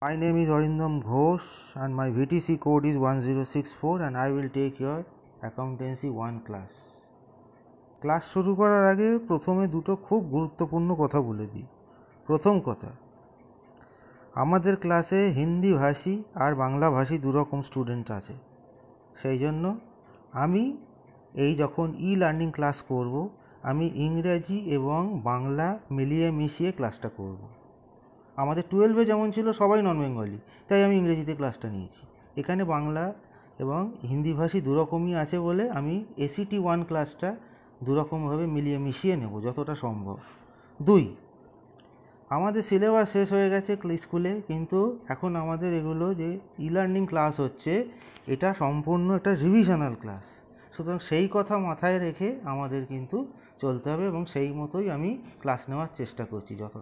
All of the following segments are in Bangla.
My name is Arindam Ghosh and my VTC code is 1064 and I will take your accountancy 1 class. Class শুরু করার আগে প্রথমে দুটো খুব গুরুত্বপূর্ণ কথা বলে দিই প্রথম কথা আমাদের ক্লাসে হিন্দি ভাষী আর বাংলা ভাষী দুরকম স্টুডেন্ট আছে সেই জন্য আমি এই যখন ই লার্নিং ক্লাস করব আমি ইংরেজি এবং বাংলা মিলিয়ে মিশিয়ে ক্লাসটা করবো আমাদের টুয়েলভে যেমন ছিল সবাই নন বেঙ্গলি তাই আমি ইংরেজিতে ক্লাসটা নিয়েছি এখানে বাংলা এবং হিন্দিভাষী দুরকমই আছে বলে আমি এসিটি ওয়ান ক্লাসটা দুরকমভাবে মিলিয়ে মিশিয়ে নেব যতটা সম্ভব দুই আমাদের সিলেবাস শেষ হয়ে গেছে স্কুলে কিন্তু এখন আমাদের এগুলো যে ই লার্নিং ক্লাস হচ্ছে এটা সম্পূর্ণ একটা রিভিশনাল ক্লাস সুতরাং সেই কথা মাথায় রেখে আমাদের কিন্তু চলতে হবে এবং সেই মতোই আমি ক্লাস নেওয়ার চেষ্টা করছি যত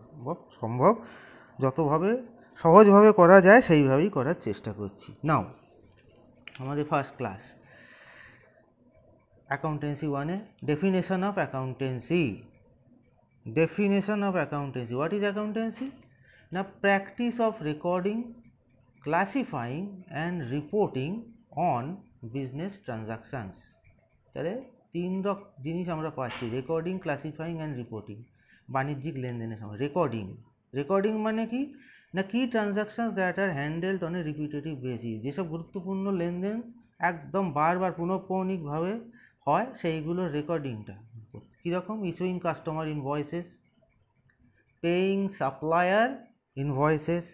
সম্ভব যতভাবে সহজভাবে করা যায় সেইভাবেই করার চেষ্টা করছি নাও আমাদের ফার্স্ট ক্লাস অ্যাকাউন্টেন্সি ওয়ানে definition of accountancy definition of accountancy what is accountancy না practice of recording classifying and reporting on business transactions তাহলে তিন রক জিনিস আমরা পাচ্ছি রেকর্ডিং ক্লাসিফাইং অ্যান্ড রিপোর্টিং বাণিজ্যিক লেনদেনের সময় রেকর্ডিং রেকর্ডিং মানে কি না কি transactions that are handled on a repetitive basis যেসব গুরুত্বপূর্ণ লেনদেন একদম বারবার পুনঃপৌনিকভাবে হয় সেইগুলোর রেকর্ডিংটা কীরকম issuing customer invoices paying supplier invoices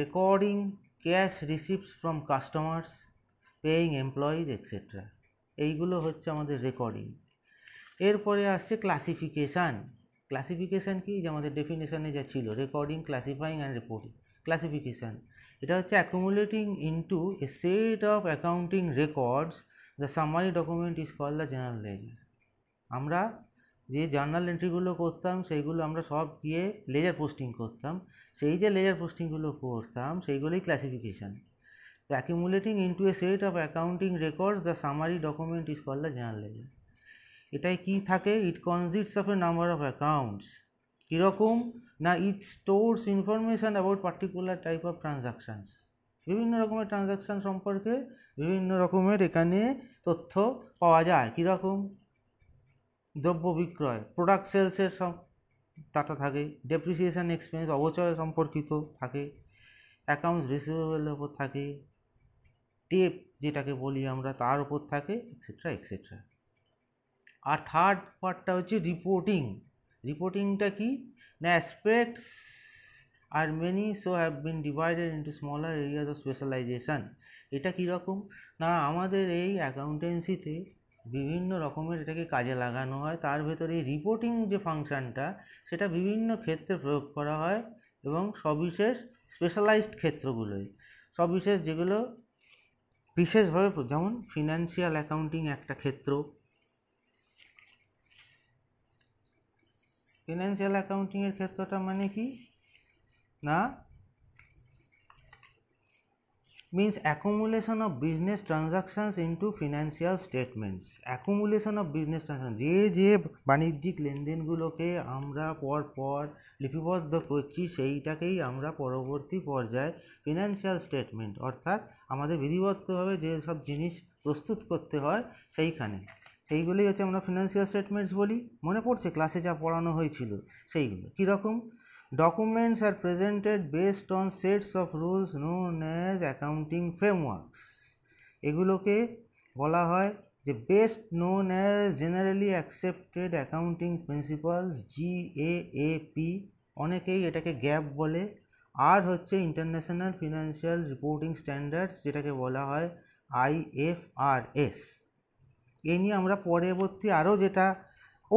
recording cash receipts from customers paying employees etcetera এইগুলো হচ্ছে আমাদের রেকর্ডিং এরপরে আসছে ক্লাসিফিকেশান ক্লাসিফিকেশান কি যে আমাদের ডেফিনেশানে যা ছিল recording classifying and reporting classification এটা হচ্ছে accumulating into a set of accounting records the summary document is call the journal ledger আমরা যে জার্নাল এন্ট্রিগুলো করতাম সেইগুলো আমরা সব গিয়ে লেজার পোস্টিং করতাম সেই যে লেজার পোস্টিংগুলো করতাম সেইগুলোই classification accumulating into a set of accounting records the summary document is call the journal ledger এটাই কি থাকে it consists of a number of accounts কীরকম না it stores information about particular type of transactions বিভিন্ন রকমের ট্রানজাকশান সম্পর্কে বিভিন্ন রকমের এখানে তথ্য পাওয়া যায় কীরকম দ্রব্য বিক্রয় প্রোডাক্ট সেলসের সব ডাটা থাকে ডেপ্রিসিয়েশান এক্সপেন্স অবচয় সম্পর্কিত থাকে অ্যাকাউন্টস রিসিভেবলের ওপর থাকে টেপ যেটাকে বলি আমরা তার ওপর থাকে এক্সেট্রা এক্সেট্রা আর থার্ড পার্টটা হচ্ছে রিপোর্টিং রিপোর্টিংটা কি না aspects are many so have been divided into smaller areas of specialisation এটা কীরকম না আমাদের এই অ্যাকাউন্টেন্সিতে বিভিন্ন রকমের এটাকে কাজে লাগানো হয় তার ভেতরে এই রিপোর্টিং যে ফাংশানটা সেটা বিভিন্ন ক্ষেত্রে প্রয়োগ করা হয় এবং সবিশেষ স্পেশালাইজড ক্ষেত্রগুলোয় সবিশেষ যেগুলো বিশেষভাবে যেমন ফিনান্সিয়াল অ্যাকাউন্টিং একটা ক্ষেত্র ফিনান্সিয়াল অ্যাকাউন্টিংয়ের ক্ষেত্রটা মানে কি না means accumulation of business transactions into financial statements accumulation of business transactions যে যে বাণিজ্যিক লেনদেনগুলোকে আমরা পর পর লিপিবদ্ধ করছি সেইটাকেই আমরা পরবর্তী পর্যায়ে ফিনান্সিয়াল স্টেটমেন্ট অর্থাৎ আমাদের বিধিবদ্ধভাবে যেসব জিনিস প্রস্তুত করতে হয় সেইখানে এইগুলোই হচ্ছে আমরা ফিনান্সিয়াল স্টেটমেন্টস বলি মনে পড়ছে ক্লাসে যা পড়ানো হয়েছিল সেইগুলো কীরকম documents are presented based on sets of rules known as accounting frameworks এগুলোকে বলা হয় যে best known as generally accepted accounting principles G A P অনেকেই এটাকে গ্যাপ বলে আর হচ্ছে ইন্টারন্যাশনাল ফিনান্সিয়াল রিপোর্টিং স্ট্যান্ডার্ডস যেটাকে বলা হয় আইএফআরএস এই নিয়ে আমরা পরবর্তী আরও যেটা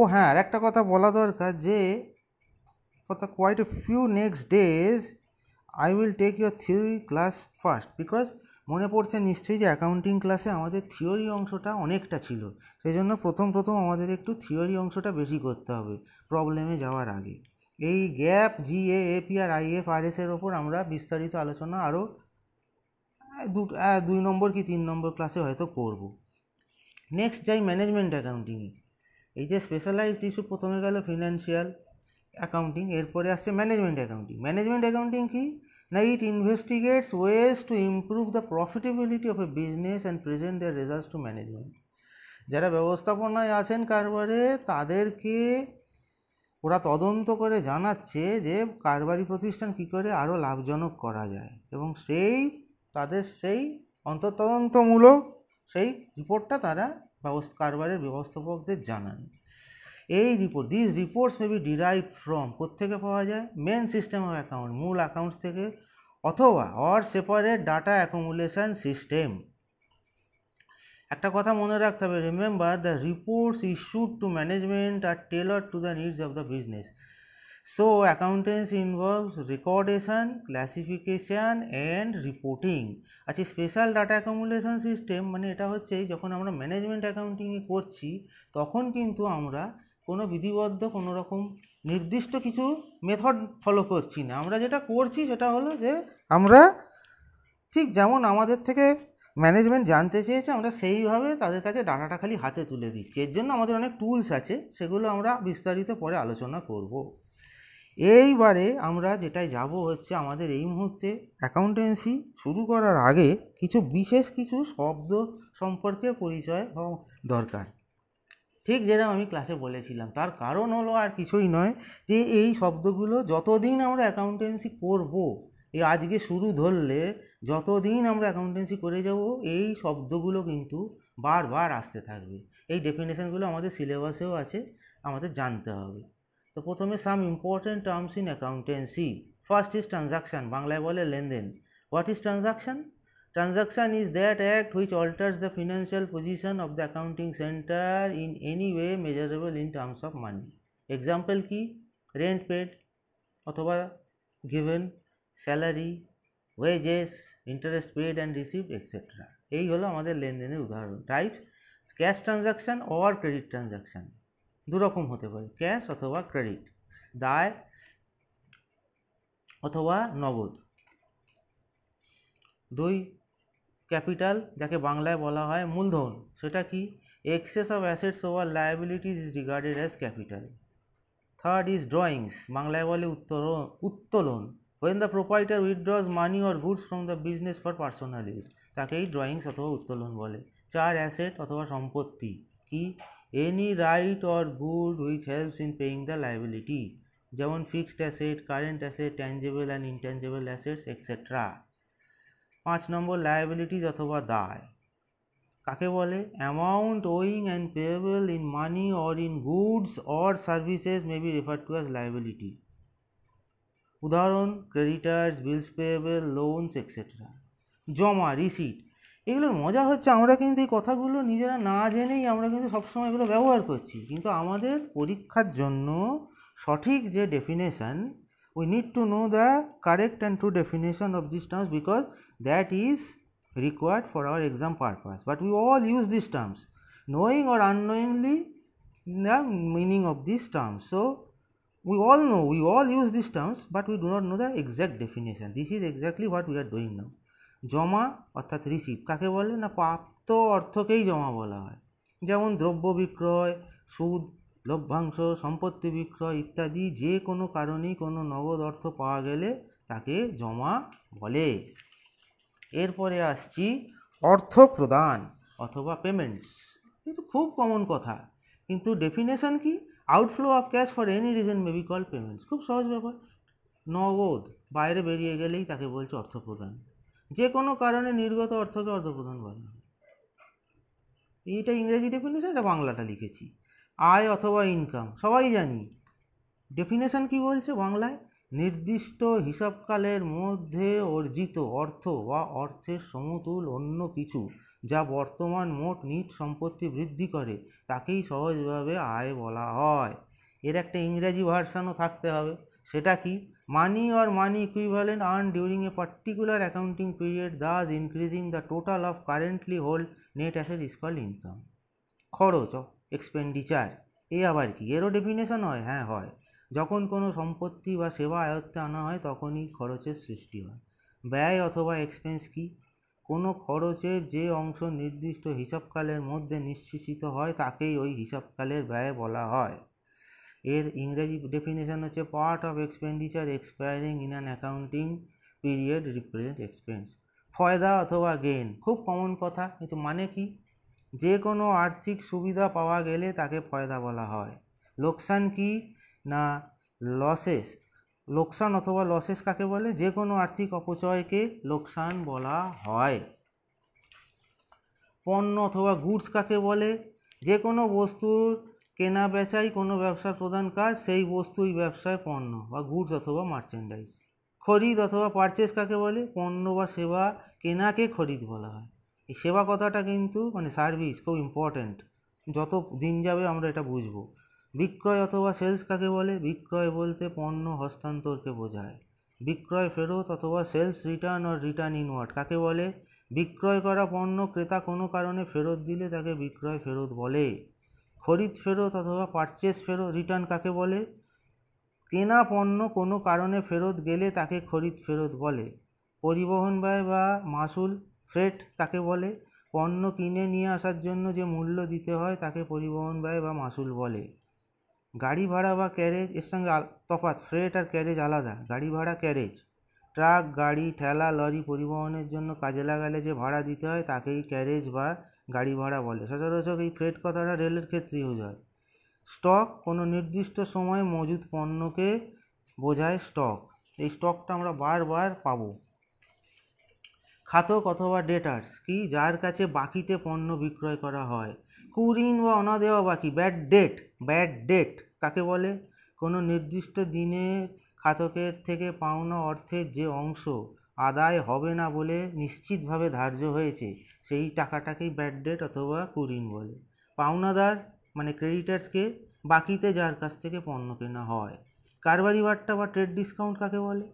ও হ্যাঁ আর একটা কথা বলা দরকার যে for the quite a few next days I will take your theory class first because মনে পড়ছে নিশ্চয়ই যে অ্যাকাউন্টিং ক্লাসে আমাদের থিওরি অংশটা অনেকটা ছিল সেই জন্য প্রথম প্রথম আমাদের একটু থিওরি অংশটা বেশি করতে হবে প্রবলেমে যাওয়ার আগে এই গ্যাপ জি এ এপি আর আইএফ আর এস ওপর আমরা বিস্তারিত আলোচনা আরও দু দুই নম্বর কি তিন নম্বর ক্লাসে হয়তো করবো নেক্সট যাই ম্যানেজমেন্ট অ্যাকাউন্টিংয়ে এই যে স্পেশালাইজড ইস্যু প্রথমে গেল ফিনান্সিয়াল অ্যাকাউন্টিং এরপরে আসছে ম্যানেজমেন্ট অ্যাকাউন্টিং ম্যানেজমেন্ট অ্যাকাউন্টিং কি না it investigates ways to improve the profitability of a business and present the results to management যারা ব্যবস্থাপনায় আছেন কারবারে তাদেরকে ওরা তদন্ত করে জানাচ্ছে যে কারবারি প্রতিষ্ঠান কি করে আরও লাভজনক করা যায় এবং সেই তাদের সেই অন্তর্তদন্তমূলক সেই রিপোর্টটা তারা ব্যবস্থা কারবারের ব্যবস্থাপকদের জানান এই report this reports may be derive from কোথেকে পাওয়া যায় মেন সিস্টেম অফ অ্যাকাউন্ট মূল অ্যাকাউন্টস থেকে অথবা or separate data accumulation system একটা কথা মনে রাখতে হবে remember the reports issued to management are tailor to the needs of the business so accountancy involves recordation classification and reporting আচ্ছা স্পেশাল ডাটা অ্যাকুমুলেশন সিস্টেম মানে এটা হচ্ছে যখন আমরা ম্যানেজমেন্ট অ্যাকাউন্টিংয়ে করছি তখন কিন্তু আমরা কোনো বিধিবদ্ধ কোনো রকম নির্দিষ্ট কিছু মেথড ফলো করছি না আমরা যেটা করছি সেটা হলো যে আমরা ঠিক যেমন আমাদের থেকে ম্যানেজমেন্ট জানতে চেয়েছে আমরা সেইভাবে তাদের কাছে ডাটাটা খালি হাতে তুলে দিচ্ছি এর জন্য আমাদের অনেক টুলস আছে সেগুলো আমরা বিস্তারিত পরে আলোচনা করবো এইবারে আমরা যেটাই যাব হচ্ছে আমাদের এই মুহূর্তে অ্যাকাউন্টেন্সি শুরু করার আগে কিছু বিশেষ কিছু শব্দ সম্পর্কে পরিচয় হওয়া দরকার ঠিক যেরকম আমি ক্লাসে বলেছিলাম তার কারণ হলো আর কিছুই নয় যে এই শব্দগুলো যতদিন আমরা অ্যাকাউন্টেন্সি করব এই আজকে শুরু ধরলে যতদিন আমরা অ্যাকাউন্টেন্সি করে যাব এই শব্দগুলো কিন্তু বারবার আসতে থাকবে এই ডেফিনেশনগুলো আমাদের সিলেবাসেও আছে আমাদের জানতে হবে তো প্রথমে some important terms in accountancy first is transaction বাংলায় বলে লেনদেন what is transaction transaction is that act which alters the financial position of the accounting center in any way measurable in terms of money example কি রেন্ট পেড অথবা given salary wages interest paid and receive etcetera এই হলো আমাদের লেনদেনের উদাহরণ types cash transaction or credit transaction দুরকম হতে পারে ক্যাশ অথবা ক্রেডিট দায় অথবা নগদ দুই ক্যাপিটাল যাকে বাংলায় বলা হয় মূলধন সেটা কি excess of assets over liabilities is regarded as capital third is drawings বাংলায় বলে উত্তোলন উত্তোলন when the proprietor withdraws money or goods from the business for personal use তাকেই ড্রয়িংস অথবা উত্তোলন বলে চার অ্যাসেট অথবা সম্পত্তি কি any right or good which help in paying the liability जमन fixed asset current asset tangible and intangible assets etcetera पाँच नम्बर लाइबिलिटीज अथवा दाय का amount owing and payable in money or in goods or services may be refer to as liability उदाहरण creditors bills payable loans etcetera जमा रिसिट এগুলোর মজা হচ্ছে আমরা কিন্তু এই কথাগুলো নিজেরা না জেনেই আমরা কিন্তু সবসময় এগুলো ব্যবহার করছি কিন্তু আমাদের পরীক্ষার জন্য সঠিক যে definition we need to know the correct and true definition of this terms because that is required for our exam purpose but we all use this terms knowing or unknowingly the meaning of this terms so we all know we all use this terms but we do not know the exact definition this is exactly what we are doing now জমা অর্থাৎ রিসিভ কাকে বলে না প্রাপ্ত অর্থকেই জমা বলা হয় যেমন দ্রব্য বিক্রয় সুদ লভ্যাংশ সম্পত্তি বিক্রয় ইত্যাদি যে কোনো কারণেই কোনো নগদ অর্থ পাওয়া গেলে তাকে জমা বলে এরপরে আসছি অর্থ প্রদান অথবা পেমেন্টস কিন্তু খুব কমন কথা কিন্তু ডেফিনেশন কি outflow of cash for any reason may be call payments খুব সহজ ব্যাপার নগদ বাইরে বেরিয়ে গেলেই তাকে বলছে অর্থ প্রদান যে কোনো কারণে নির্গত অর্থকে অর্থপ্রধান বলা এইটা এটা ইংরেজি ডেফিনেশন এটা বাংলাটা লিখেছি আয় অথবা ইনকাম সবাই জানি ডেফিনেশন কি বলছে বাংলায় নির্দিষ্ট হিসাবকালের মধ্যে অর্জিত অর্থ বা অর্থের সমতুল অন্য কিছু যা বর্তমান মোট নিট সম্পত্তি বৃদ্ধি করে তাকেই সহজভাবে আয় বলা হয় এর একটা ইংরেজি ভার্সানও থাকতে হবে সেটা কি money or money equivalent earn during a particular accounting period thus increasing the total of currently hold net asset is call income খরচ এক্সপেন্ডিচার এ আবার কি এরও ডেফিনেশন হয় হ্যাঁ হয় যখন কোনো সম্পত্তি বা সেবা আয়ত্তে আনা হয় তখনই খরচের সৃষ্টি হয় ব্যয় অথবা এক্সপেন্স কি কোনো খরচের যে অংশ নির্দিষ্ট হিসাবকালের মধ্যে নিশ্চিত হয় তাকেই ওই হিসাবকালের ব্যয় বলা হয় এর ইংরেজি ডেফিনেশন হচ্ছে part of expenditure expiring in an accounting period represent expense ফয়দা অথবা গেন খুব কমন কথা কিন্তু মানে কি যে কোনো আর্থিক সুবিধা পাওয়া গেলে তাকে ফয়দা বলা হয় লোকসান কি না লসেস লোকসান অথবা লসেস কাকে বলে যে কোনো আর্থিক অপচয়কে লোকসান বলা হয় পণ্য অথবা গুডস কাকে বলে যে কোনো বস্তুর কেনা বেচাই কোনো ব্যবসার প্রধান কাজ সেই বস্তুই ব্যবসায় পণ্য বা গুডস অথবা মার্চেন্ডাইজ খরিদ অথবা পারচেস কাকে বলে পণ্য বা সেবা কেনাকে খরিদ বলা হয় এই সেবা কথাটা কিন্তু মানে সার্ভিস খুব ইম্পর্ট্যান্ট যত দিন যাবে আমরা এটা বুঝব বিক্রয় অথবা সেলস কাকে বলে বিক্রয় বলতে পণ্য হস্তান্তরকে বোঝায় বিক্রয় ফেরত অথবা sales return or return inward কাকে বলে বিক্রয় করা পণ্য ক্রেতা কোনো কারণে ফেরত দিলে তাকে বিক্রয় ফেরত বলে খরিদ ফেরত অথবা পারচেস ফেরত রিটার্ন কাকে বলে কেনা পণ্য কোনো কারণে ফেরত গেলে তাকে খরিদ ফেরত বলে পরিবহন ব্যয় বা মাসুল ফ্রেট তাকে বলে পণ্য কিনে নিয়ে আসার জন্য যে মূল্য দিতে হয় তাকে পরিবহন ব্যয় বা মাসুল বলে গাড়ি ভাড়া বা ক্যারেজ এর সঙ্গে তফাৎ ফ্রেট আর ক্যারেজ আলাদা গাড়ি ভাড়া ক্যারেজ ট্রাক গাড়ি ঠেলা লরি পরিবহনের জন্য কাজে লাগালে যে ভাড়া দিতে হয় তাকেই ক্যারেজ বা গাড়ি ভাড়া বলে সচরাচর এই ফ্রেট কথাটা রেলের ক্ষেত্রেও যায় স্টক কোনো নির্দিষ্ট সময়ে মজুদ পণ্যকে বোঝায় স্টক এই স্টকটা আমরা বারবার পাবো খাতক অথবা ডেটার্স কি যার কাছে বাকিতে পণ্য বিক্রয় করা হয় কুরিন বা অনাদেওয়া বাকি ব্যাড ডেট ব্যাড ডেট কাকে বলে কোনো নির্দিষ্ট দিনের খাতকের থেকে পাওনা অর্থের যে অংশ আদায় হবে না বলে নিশ্চিতভাবে ধার্য হয়েছে সেই টাকাটাকেই ব্যাড ডেট অথবা কুরিং বলে পাওনাদার মানে ক্রেডিটার্সকে বাকিতে যার কাছ থেকে পণ্য কেনা হয় কারবারি বাটটা বা ট্রেড ডিসকাউন্ট কাকে বলে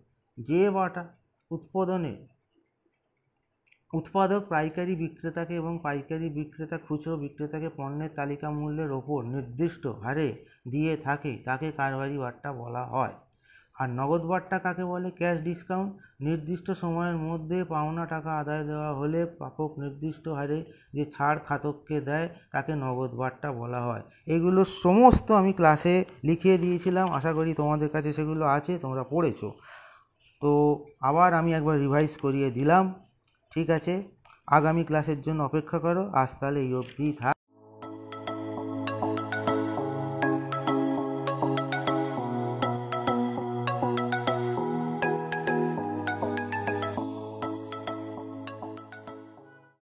যে বাটা উৎপাদনে উৎপাদক পাইকারি বিক্রেতাকে এবং পাইকারি বিক্রেতা খুচরো বিক্রেতাকে পণ্যের তালিকা মূল্যের ওপর নির্দিষ্ট হারে দিয়ে থাকে তাকে কারবারি বাট্টা বলা হয় আর নগদ বাট্টা কাকে বলে ক্যাশ ডিসকাউন্ট নির্দিষ্ট সময়ের মধ্যে পাওনা টাকা আদায় দেওয়া হলে প্রাপক নির্দিষ্ট হারে যে ছাড় খাতককে দেয় তাকে নগদ বাট্টা বলা হয় এগুলো সমস্ত আমি ক্লাসে লিখিয়ে দিয়েছিলাম আশা করি তোমাদের কাছে সেগুলো আছে তোমরা পড়েছো তো আবার আমি একবার রিভাইজ করিয়ে দিলাম ঠিক আছে আগামী ক্লাসের জন্য অপেক্ষা করো আজ তাহলে এই অবধি থাক